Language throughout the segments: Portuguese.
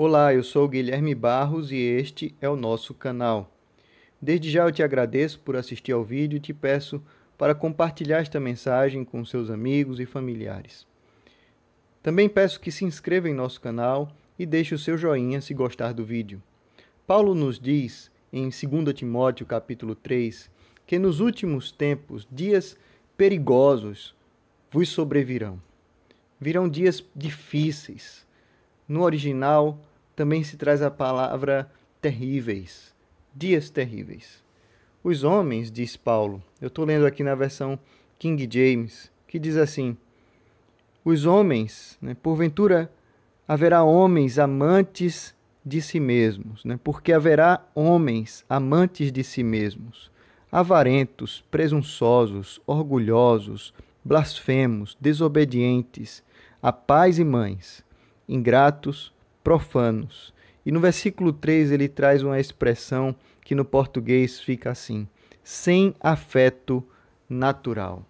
Olá, eu sou Guilherme Barros e este é o nosso canal. Desde já eu te agradeço por assistir ao vídeo e te peço para compartilhar esta mensagem com seus amigos e familiares. Também peço que se inscreva em nosso canal e deixe o seu joinha se gostar do vídeo. Paulo nos diz em 2 Timóteo capítulo 3 que nos últimos tempos dias perigosos vos sobrevirão. Virão dias difíceis, no original também se traz a palavra terríveis, dias terríveis. Os homens, diz Paulo, eu estou lendo aqui na versão King James, que diz assim: Os homens, né, porventura haverá homens amantes de si mesmos, né, porque haverá homens amantes de si mesmos, avarentos, presunçosos, orgulhosos, blasfemos, desobedientes a pais e mães ingratos, profanos. E no versículo 3 ele traz uma expressão que no português fica assim: sem afeto natural.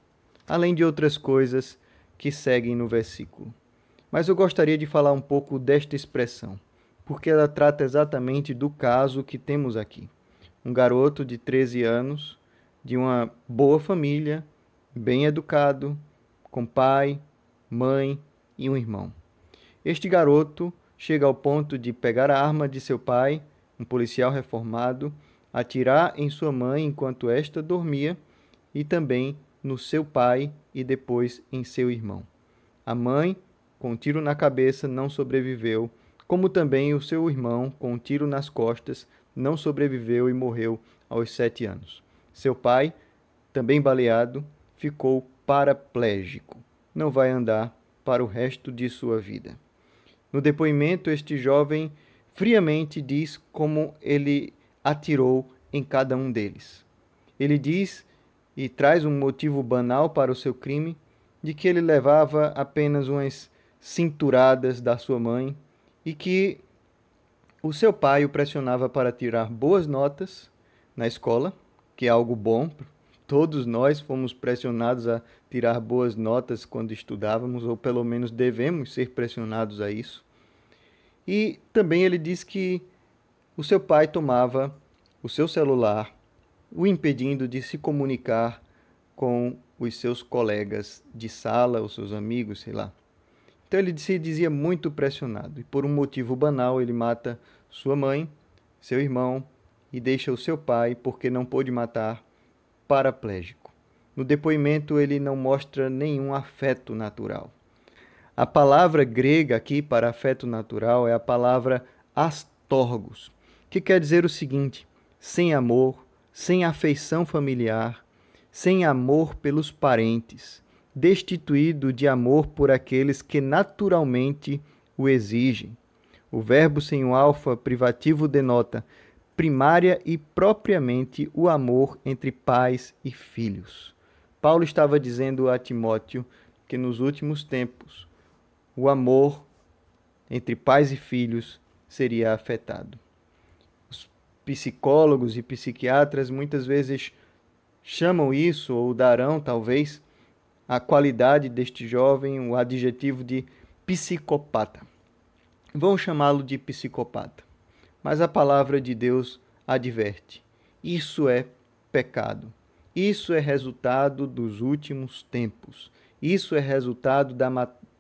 Além de outras coisas que seguem no versículo. Mas eu gostaria de falar um pouco desta expressão, porque ela trata exatamente do caso que temos aqui. Um garoto de 13 anos, de uma boa família, bem educado, com pai, mãe e um irmão. Este garoto chega ao ponto de pegar a arma de seu pai, um policial reformado, atirar em sua mãe enquanto esta dormia e também no seu pai e depois em seu irmão. A mãe, com um tiro na cabeça, não sobreviveu, como também o seu irmão, com um tiro nas costas, não sobreviveu e morreu aos sete anos. Seu pai, também baleado, ficou paraplégico. Não vai andar para o resto de sua vida. No depoimento, este jovem friamente diz como ele atirou em cada um deles. Ele diz e traz um motivo banal para o seu crime, de que ele levava apenas umas cinturadas da sua mãe e que o seu pai o pressionava para tirar boas notas na escola, que é algo bom Todos nós fomos pressionados a tirar boas notas quando estudávamos, ou pelo menos devemos ser pressionados a isso. E também ele diz que o seu pai tomava o seu celular, o impedindo de se comunicar com os seus colegas de sala, os seus amigos, sei lá. Então ele se dizia muito pressionado, e por um motivo banal ele mata sua mãe, seu irmão e deixa o seu pai porque não pôde matar paraplégico. No depoimento, ele não mostra nenhum afeto natural. A palavra grega aqui para afeto natural é a palavra astorgos, que quer dizer o seguinte: sem amor, sem afeição familiar, sem amor pelos parentes, destituído de amor por aqueles que naturalmente o exigem. O verbo sem o alfa privativo denota primária e propriamente o amor entre pais e filhos. Paulo estava dizendo a Timóteo que nos últimos tempos o amor entre pais e filhos seria afetado. Os psicólogos e psiquiatras muitas vezes chamam isso, ou darão talvez, a qualidade deste jovem o adjetivo de psicopata. Vão chamá-lo de psicopata. Mas a palavra de Deus adverte: isso é pecado. Isso é resultado dos últimos tempos. Isso é resultado da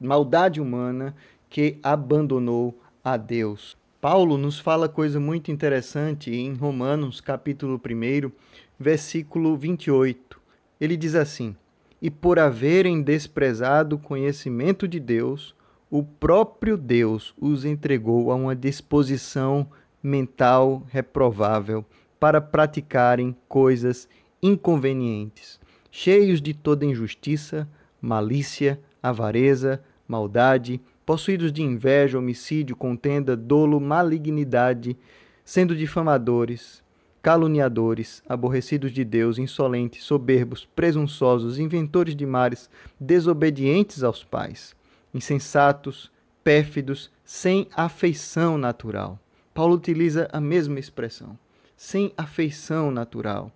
maldade humana que abandonou a Deus. Paulo nos fala coisa muito interessante em Romanos, capítulo 1, versículo 28. Ele diz assim: E por haverem desprezado o conhecimento de Deus, o próprio Deus os entregou a uma disposição mental reprovável para praticarem coisas inconvenientes, cheios de toda injustiça, malícia, avareza, maldade, possuídos de inveja, homicídio, contenda, dolo, malignidade, sendo difamadores, caluniadores, aborrecidos de Deus, insolentes, soberbos, presunçosos, inventores de mares, desobedientes aos pais, insensatos, pérfidos, sem afeição natural Paulo utiliza a mesma expressão, sem afeição natural,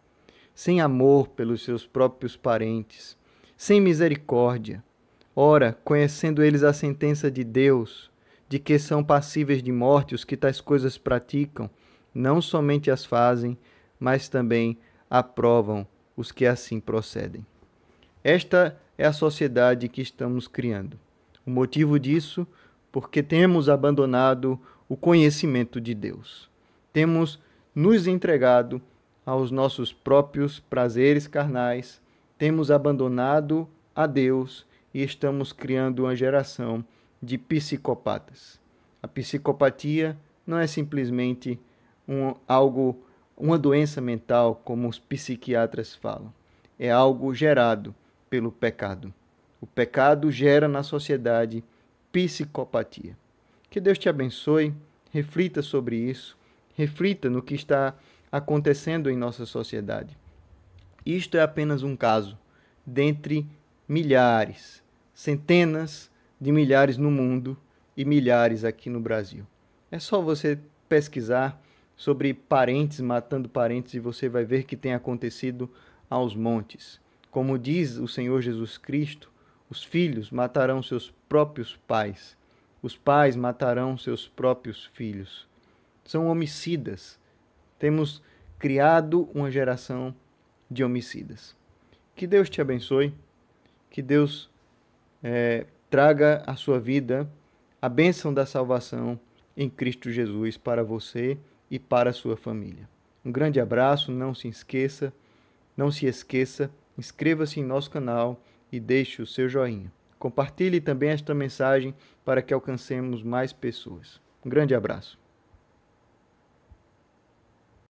sem amor pelos seus próprios parentes, sem misericórdia. Ora, conhecendo eles a sentença de Deus, de que são passíveis de morte os que tais coisas praticam, não somente as fazem, mas também aprovam os que assim procedem. Esta é a sociedade que estamos criando. O motivo disso, porque temos abandonado o conhecimento de Deus. Temos nos entregado aos nossos próprios prazeres carnais, temos abandonado a Deus e estamos criando uma geração de psicopatas. A psicopatia não é simplesmente um, algo, uma doença mental, como os psiquiatras falam. É algo gerado pelo pecado. O pecado gera na sociedade psicopatia. Que Deus te abençoe, reflita sobre isso, reflita no que está acontecendo em nossa sociedade. Isto é apenas um caso, dentre milhares, centenas de milhares no mundo e milhares aqui no Brasil. É só você pesquisar sobre parentes matando parentes e você vai ver que tem acontecido aos montes. Como diz o Senhor Jesus Cristo, os filhos matarão seus próprios pais. Os pais matarão seus próprios filhos. São homicidas. Temos criado uma geração de homicidas. Que Deus te abençoe, que Deus é, traga à sua vida a bênção da salvação em Cristo Jesus para você e para a sua família. Um grande abraço, não se esqueça, não se esqueça, inscreva-se em nosso canal e deixe o seu joinha. Compartilhe também esta mensagem para que alcancemos mais pessoas. Um grande abraço.